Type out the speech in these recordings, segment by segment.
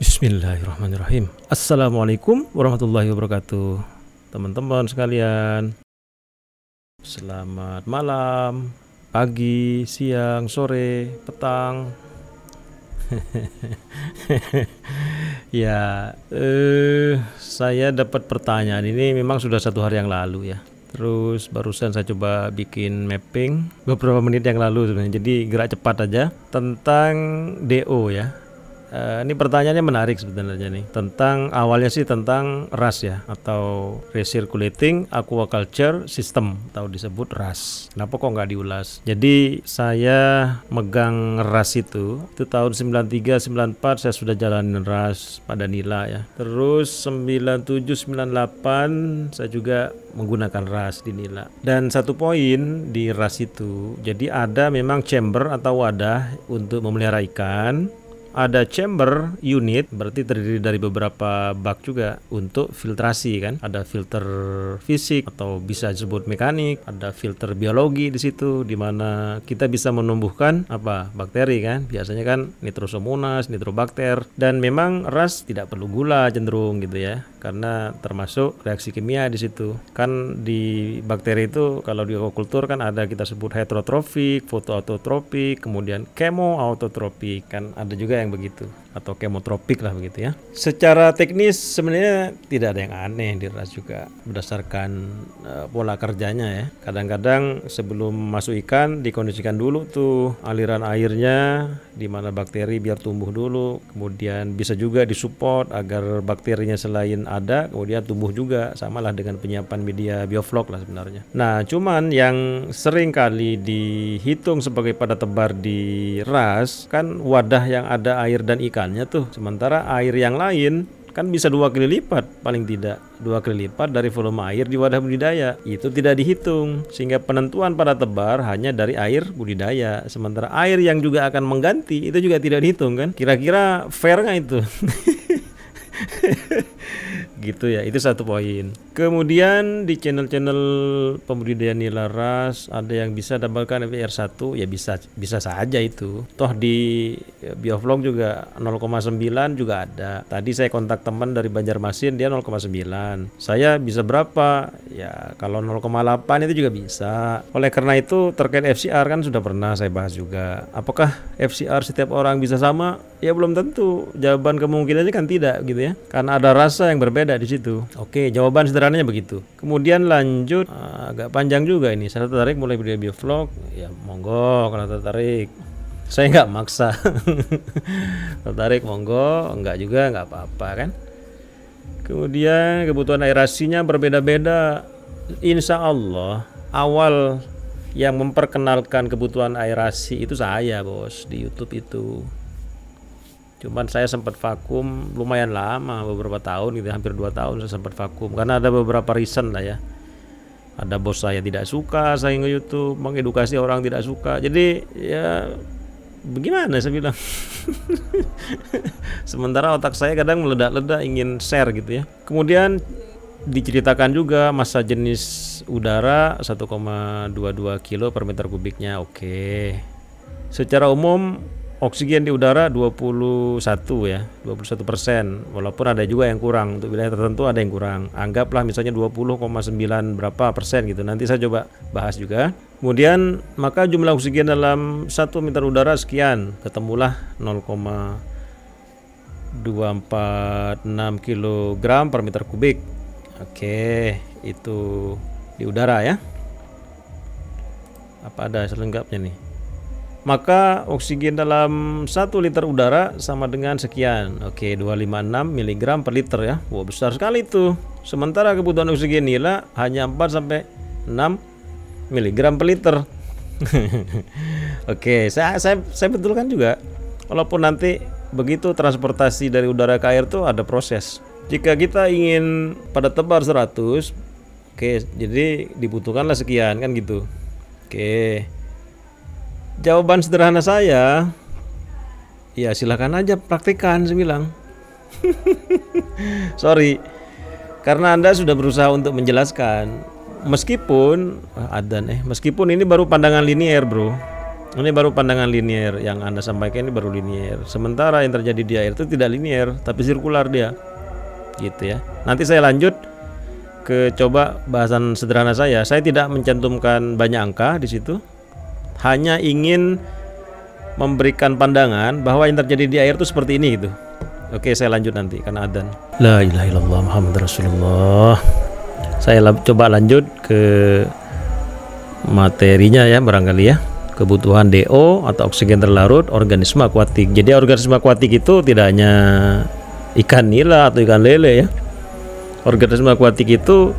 Bismillahirrahmanirrahim. Assalamualaikum warahmatullahi wabarakatuh. Teman-teman sekalian, selamat malam, pagi, siang, sore, petang. ya, eh, saya dapat pertanyaan ini memang sudah satu hari yang lalu ya. Terus barusan saya coba bikin mapping beberapa menit yang lalu sebenarnya. Jadi gerak cepat aja tentang DO ya Uh, ini pertanyaannya menarik sebenarnya nih tentang awalnya sih tentang ras ya atau recirculating aquaculture system atau disebut ras. Kenapa kok nggak diulas? Jadi saya megang ras itu itu tahun 93 94 saya sudah jalanin ras pada nila ya. Terus 97 98 saya juga menggunakan ras di nila. Dan satu poin di ras itu jadi ada memang chamber atau wadah untuk memelihara ikan ada chamber unit berarti terdiri dari beberapa bak juga untuk filtrasi kan ada filter fisik atau bisa disebut mekanik ada filter biologi di situ di mana kita bisa menumbuhkan apa bakteri kan biasanya kan nitrosomonas nitrobakter dan memang ras tidak perlu gula cenderung gitu ya karena termasuk reaksi kimia di situ. Kan di bakteri itu kalau di akuakultur kan ada kita sebut heterotropik, fotoautotrofik, kemudian kemoautotropik, kan ada juga yang begitu atau kemotropik lah begitu ya. Secara teknis sebenarnya tidak ada yang aneh di ras juga berdasarkan uh, pola kerjanya ya. Kadang-kadang sebelum masuk ikan dikondisikan dulu tuh aliran airnya di mana bakteri biar tumbuh dulu, kemudian bisa juga disupport agar bakterinya selain ada kemudian tumbuh juga samalah dengan penyiapan media bioflok lah sebenarnya. Nah, cuman yang sering kali dihitung sebagai pada tebar di ras kan wadah yang ada air dan ikan ikannya tuh sementara air yang lain kan bisa dua kali lipat paling tidak dua kali lipat dari volume air di wadah budidaya itu tidak dihitung sehingga penentuan pada tebar hanya dari air budidaya sementara air yang juga akan mengganti itu juga tidak dihitung kan kira-kira fair nggak itu gitu ya itu satu poin kemudian di channel-channel pembudidaya nila ras ada yang bisa dapatkan FR1 ya bisa bisa saja itu toh di ya, bioflog juga 0,9 juga ada tadi saya kontak teman dari Banjarmasin dia 0,9 saya bisa berapa ya kalau 0,8 itu juga bisa oleh karena itu terkait FCR kan sudah pernah saya bahas juga apakah FCR setiap orang bisa sama Ya belum tentu. Jawaban kemungkinannya kan tidak gitu ya. Karena ada rasa yang berbeda di situ. Oke, jawaban sederhananya begitu. Kemudian lanjut eh, agak panjang juga ini. Saya tertarik mulai video video vlog, ya monggo kalau tertarik. Saya nggak maksa. tertarik monggo, nggak juga nggak apa-apa kan. Kemudian kebutuhan aerasinya berbeda-beda. Insya Allah awal yang memperkenalkan kebutuhan aerasi itu saya bos di YouTube itu cuman saya sempat vakum lumayan lama beberapa tahun gitu hampir dua tahun saya sempat vakum karena ada beberapa reason lah ya ada bos saya tidak suka saya nge YouTube mengedukasi orang tidak suka jadi ya bagaimana saya bilang sementara otak saya kadang meledak-ledak ingin share gitu ya kemudian diceritakan juga masa jenis udara 1,22 kilo per meter kubiknya oke secara umum oksigen di udara 21 ya 21 persen walaupun ada juga yang kurang untuk wilayah tertentu ada yang kurang anggaplah misalnya 20,9 berapa persen gitu nanti saya coba bahas juga kemudian maka jumlah oksigen dalam 1 meter udara sekian ketemulah 0,246 kg per meter kubik oke itu di udara ya apa ada selengkapnya nih maka oksigen dalam 1 liter udara sama dengan sekian. Oke, 256 mg per liter ya. Wah, besar sekali tuh. Sementara kebutuhan oksigen nila hanya 4 sampai 6 mg per liter. Oke, saya, saya saya betulkan juga. Walaupun nanti begitu transportasi dari udara ke air tuh ada proses. Jika kita ingin pada tebar 100, oke, jadi dibutuhkanlah sekian kan gitu. Oke. Jawaban sederhana saya, ya silahkan aja praktikan, saya bilang. Sorry, karena Anda sudah berusaha untuk menjelaskan. Meskipun ah, adan eh meskipun ini baru pandangan linier, Bro. Ini baru pandangan linier yang Anda sampaikan ini baru linier. Sementara yang terjadi di air itu tidak linier, tapi sirkular dia. Gitu ya. Nanti saya lanjut ke coba bahasan sederhana saya. Saya tidak mencantumkan banyak angka di situ hanya ingin memberikan pandangan bahwa yang terjadi di air itu seperti ini gitu. Oke, saya lanjut nanti karena adan. La ilaha illallah Muhammad Rasulullah. Saya coba lanjut ke materinya ya barangkali ya. Kebutuhan DO atau oksigen terlarut organisme akuatik. Jadi organisme akuatik itu tidak hanya ikan nila atau ikan lele ya. Organisme akuatik itu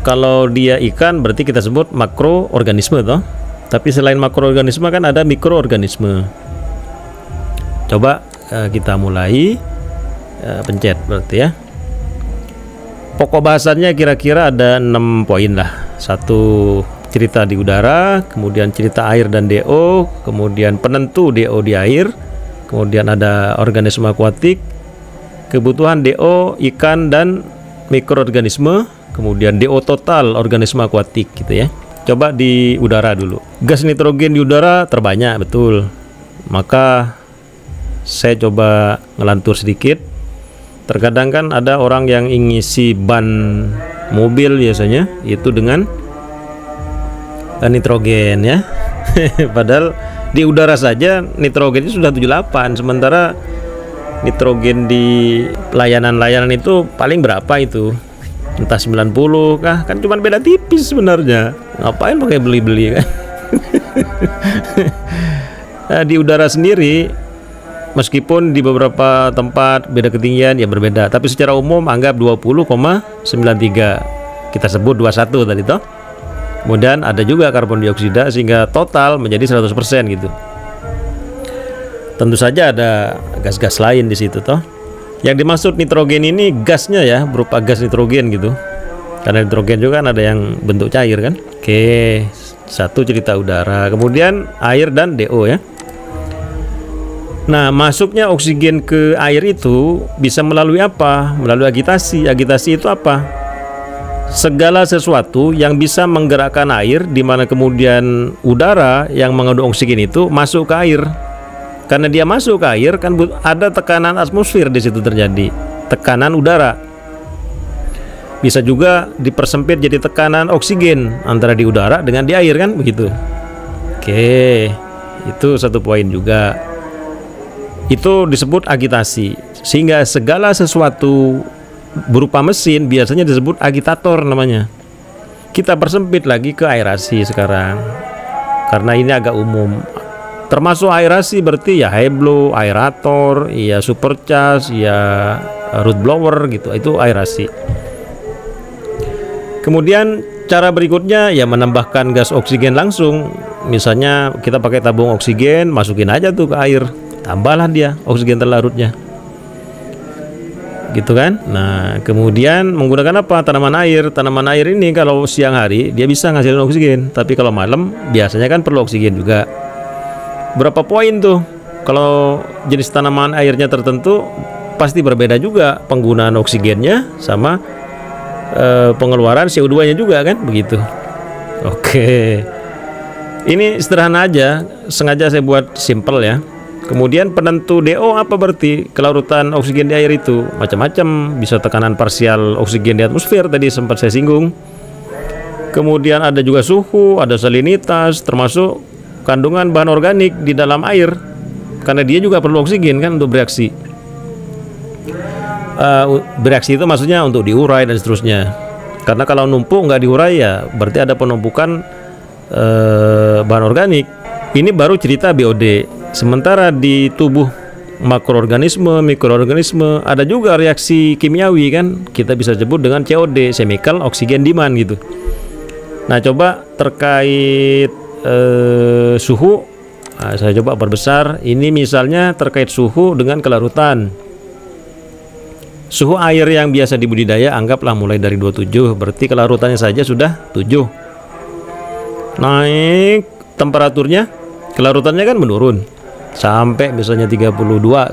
kalau dia ikan berarti kita sebut makroorganisme toh tapi selain makroorganisme kan ada mikroorganisme. Coba uh, kita mulai uh, pencet berarti ya. Pokok bahasannya kira-kira ada enam poin lah. Satu cerita di udara, kemudian cerita air dan DO, kemudian penentu DO di air, kemudian ada organisme akuatik, kebutuhan DO ikan dan mikroorganisme, kemudian DO total organisme akuatik gitu ya coba di udara dulu. Gas nitrogen di udara terbanyak betul. Maka saya coba ngelantur sedikit. Terkadang kan ada orang yang ngisi ban mobil biasanya itu dengan eh, nitrogen ya. Padahal di udara saja nitrogennya sudah 78 sementara nitrogen di layanan-layanan itu paling berapa itu entah 90 kah kan cuma beda tipis sebenarnya ngapain pakai beli-beli kan nah, di udara sendiri meskipun di beberapa tempat beda ketinggian ya berbeda tapi secara umum anggap 20,93 kita sebut 21 tadi toh kemudian ada juga karbon dioksida sehingga total menjadi 100% gitu tentu saja ada gas-gas lain di situ toh yang dimaksud nitrogen ini gasnya ya berupa gas nitrogen gitu karena nitrogen juga kan ada yang bentuk cair kan oke satu cerita udara kemudian air dan DO ya Nah, masuknya oksigen ke air itu bisa melalui apa? Melalui agitasi. Agitasi itu apa? Segala sesuatu yang bisa menggerakkan air di mana kemudian udara yang mengandung oksigen itu masuk ke air. Karena dia masuk ke air kan ada tekanan atmosfer di situ terjadi, tekanan udara. Bisa juga dipersempit jadi tekanan oksigen antara di udara dengan di air kan begitu. Oke, itu satu poin juga. Itu disebut agitasi. Sehingga segala sesuatu berupa mesin biasanya disebut agitator namanya. Kita persempit lagi ke aerasi sekarang karena ini agak umum termasuk aerasi berarti ya high blow, aerator ya supercharge ya eh, root blower gitu itu aerasi kemudian cara berikutnya ya menambahkan gas oksigen langsung misalnya kita pakai tabung oksigen masukin aja tuh ke air tambahlah dia oksigen terlarutnya gitu kan nah kemudian menggunakan apa tanaman air tanaman air ini kalau siang hari dia bisa ngasilin oksigen tapi kalau malam biasanya kan perlu oksigen juga berapa poin tuh kalau jenis tanaman airnya tertentu pasti berbeda juga penggunaan oksigennya sama e, pengeluaran CO2-nya juga kan begitu. Oke. Ini sederhana aja, sengaja saya buat simple ya. Kemudian penentu DO apa berarti kelarutan oksigen di air itu macam-macam bisa tekanan parsial oksigen di atmosfer tadi sempat saya singgung. Kemudian ada juga suhu, ada salinitas, termasuk kandungan bahan organik di dalam air karena dia juga perlu oksigen kan untuk bereaksi uh, bereaksi itu maksudnya untuk diurai dan seterusnya karena kalau numpuk nggak diurai ya berarti ada penumpukan uh, bahan organik ini baru cerita BOD sementara di tubuh makroorganisme, mikroorganisme ada juga reaksi kimiawi kan kita bisa sebut dengan COD, chemical oxygen demand gitu. Nah, coba terkait eh, suhu nah, saya coba perbesar ini misalnya terkait suhu dengan kelarutan suhu air yang biasa dibudidaya anggaplah mulai dari 27 berarti kelarutannya saja sudah 7 naik temperaturnya kelarutannya kan menurun sampai misalnya 32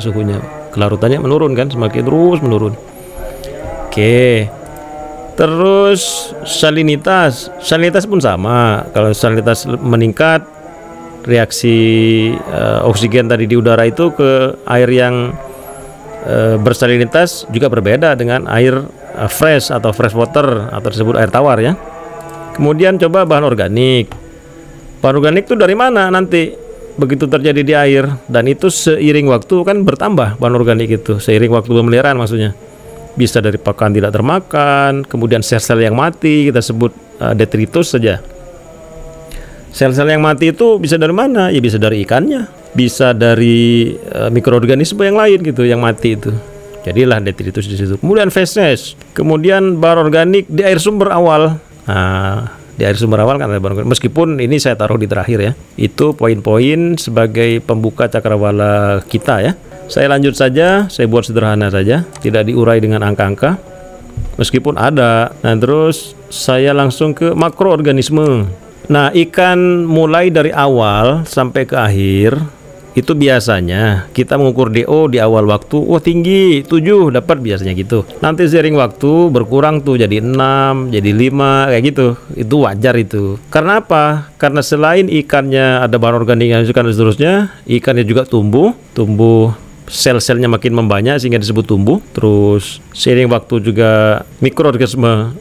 suhunya kelarutannya menurun kan semakin terus menurun oke okay. Terus salinitas, salinitas pun sama. Kalau salinitas meningkat, reaksi uh, oksigen tadi di udara itu ke air yang uh, bersalinitas juga berbeda dengan air uh, fresh atau fresh water atau disebut air tawar ya. Kemudian coba bahan organik. Bahan organik itu dari mana nanti begitu terjadi di air dan itu seiring waktu kan bertambah bahan organik itu seiring waktu pemeliharaan maksudnya bisa dari pakan tidak termakan, kemudian sel-sel yang mati kita sebut uh, detritus saja. Sel-sel yang mati itu bisa dari mana? Ya bisa dari ikannya, bisa dari uh, mikroorganisme yang lain gitu yang mati itu. Jadilah detritus di situ. Kemudian feces, kemudian bar organik di air sumber awal. Nah, di air sumber awal kan ada bar organik. Meskipun ini saya taruh di terakhir ya. Itu poin-poin sebagai pembuka cakrawala kita ya. Saya lanjut saja, saya buat sederhana saja, tidak diurai dengan angka-angka. Meskipun ada. Nah, terus saya langsung ke makroorganisme. Nah, ikan mulai dari awal sampai ke akhir itu biasanya kita mengukur DO di awal waktu wah oh, tinggi 7 dapat biasanya gitu nanti sering waktu berkurang tuh jadi 6 jadi 5 kayak gitu itu wajar itu karena apa karena selain ikannya ada bahan organik yang dan seterusnya ikannya juga tumbuh tumbuh sel-selnya makin membanyak sehingga disebut tumbuh. Terus seiring waktu juga mikroorganisme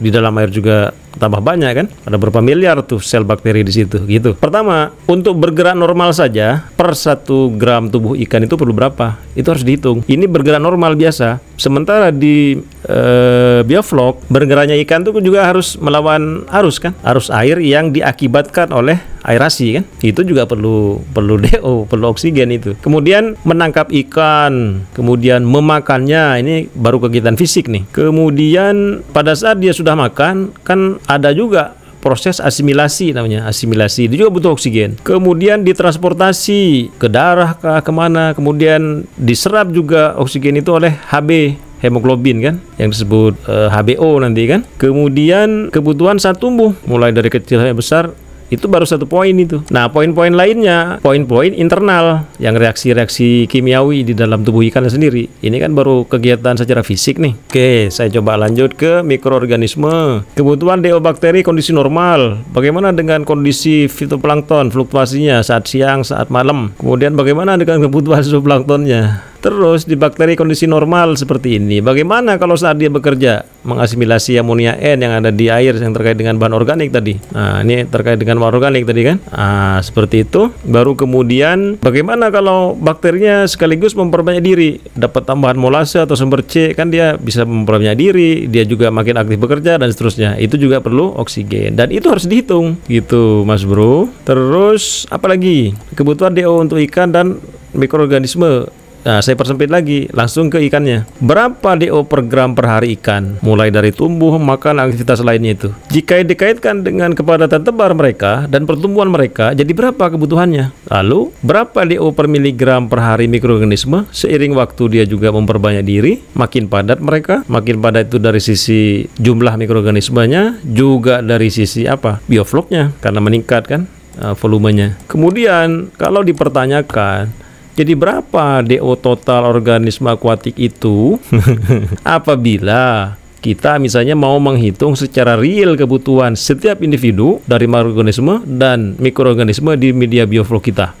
di dalam air juga tambah banyak kan ada berapa miliar tuh sel bakteri di situ gitu pertama untuk bergerak normal saja per satu gram tubuh ikan itu perlu berapa itu harus dihitung ini bergerak normal biasa sementara di eh, bioflok bergeraknya ikan itu juga harus melawan arus kan arus air yang diakibatkan oleh aerasi kan itu juga perlu perlu DO perlu oksigen itu kemudian menangkap ikan kemudian memakannya ini baru kegiatan fisik nih kemudian pada saat dia sudah makan kan ada juga proses asimilasi namanya asimilasi itu juga butuh oksigen kemudian ditransportasi ke darah ke kemana kemudian diserap juga oksigen itu oleh HB hemoglobin kan yang disebut e, eh, HBO nanti kan kemudian kebutuhan saat tumbuh mulai dari kecil sampai besar itu baru satu poin itu. Nah, poin-poin lainnya, poin-poin internal yang reaksi-reaksi kimiawi di dalam tubuh ikan sendiri. Ini kan baru kegiatan secara fisik nih. Oke, saya coba lanjut ke mikroorganisme. Kebutuhan bakteri kondisi normal. Bagaimana dengan kondisi fitoplankton, fluktuasinya saat siang, saat malam? Kemudian bagaimana dengan kebutuhan zooplanktonnya? Terus di bakteri kondisi normal seperti ini, bagaimana kalau saat dia bekerja mengasimilasi amonia N yang ada di air yang terkait dengan bahan organik tadi? Nah, ini terkait dengan bahan organik tadi kan? Nah, seperti itu. Baru kemudian bagaimana kalau bakterinya sekaligus memperbanyak diri, dapat tambahan molase atau sumber C kan dia bisa memperbanyak diri, dia juga makin aktif bekerja dan seterusnya. Itu juga perlu oksigen dan itu harus dihitung gitu, Mas Bro. Terus apalagi kebutuhan DO untuk ikan dan mikroorganisme Nah, saya persempit lagi, langsung ke ikannya. Berapa DO per gram per hari ikan? Mulai dari tumbuh, makan, aktivitas lainnya itu. Jika dikaitkan dengan kepadatan tebar mereka dan pertumbuhan mereka, jadi berapa kebutuhannya? Lalu, berapa DO per miligram per hari mikroorganisme? Seiring waktu dia juga memperbanyak diri, makin padat mereka, makin padat itu dari sisi jumlah mikroorganismenya, juga dari sisi apa? Biofloknya, karena meningkat kan eh, volumenya. Kemudian, kalau dipertanyakan, jadi berapa DO total organisme akuatik itu apabila kita misalnya mau menghitung secara real kebutuhan setiap individu dari makroorganisme dan mikroorganisme di media bioflow kita.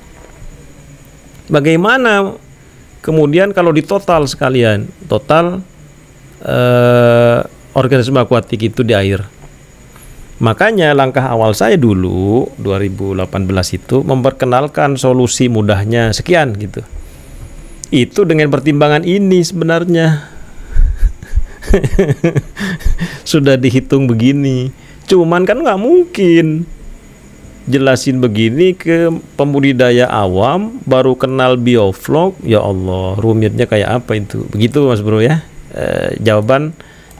Bagaimana kemudian kalau di total sekalian, total eh, organisme akuatik itu di air. Makanya langkah awal saya dulu 2018 itu memperkenalkan solusi mudahnya sekian gitu. Itu dengan pertimbangan ini sebenarnya sudah dihitung begini. Cuman kan nggak mungkin jelasin begini ke pembudidaya awam baru kenal bioflok. ya Allah rumitnya kayak apa itu begitu Mas Bro ya e, jawaban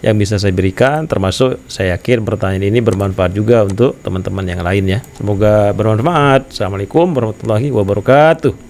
yang bisa saya berikan termasuk saya yakin pertanyaan ini bermanfaat juga untuk teman-teman yang lain ya semoga bermanfaat assalamualaikum warahmatullahi wabarakatuh